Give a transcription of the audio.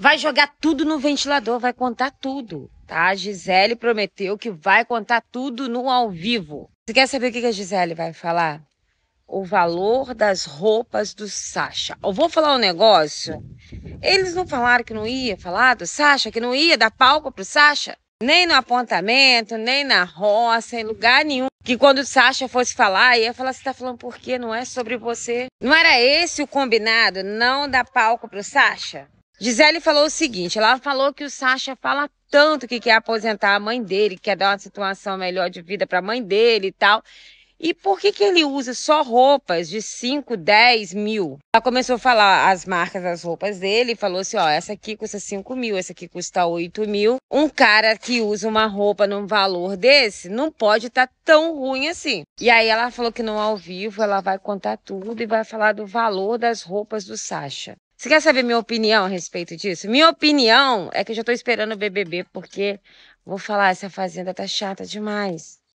vai jogar tudo no ventilador, vai contar tudo, tá? A Gisele prometeu que vai contar tudo no ao vivo. Você quer saber o que a Gisele vai falar? O valor das roupas do Sasha. Eu vou falar um negócio. Eles não falaram que não ia falar do Sasha, que não ia dar palco pro Sasha? Nem no apontamento, nem na roça, em lugar nenhum. Que quando o Sasha fosse falar, ia falar: você tá falando por quê? Não é sobre você. Não era esse o combinado? Não dar palco pro Sasha? Gisele falou o seguinte: ela falou que o Sacha fala tanto que quer aposentar a mãe dele, quer dar uma situação melhor de vida para a mãe dele e tal. E por que, que ele usa só roupas de 5, 10 mil? Ela começou a falar as marcas das roupas dele falou assim: ó, essa aqui custa 5 mil, essa aqui custa 8 mil. Um cara que usa uma roupa num valor desse não pode estar tá tão ruim assim. E aí ela falou que no ao vivo ela vai contar tudo e vai falar do valor das roupas do Sasha. Você quer saber minha opinião a respeito disso? Minha opinião é que eu já tô esperando o BBB, porque vou falar, essa fazenda tá chata demais.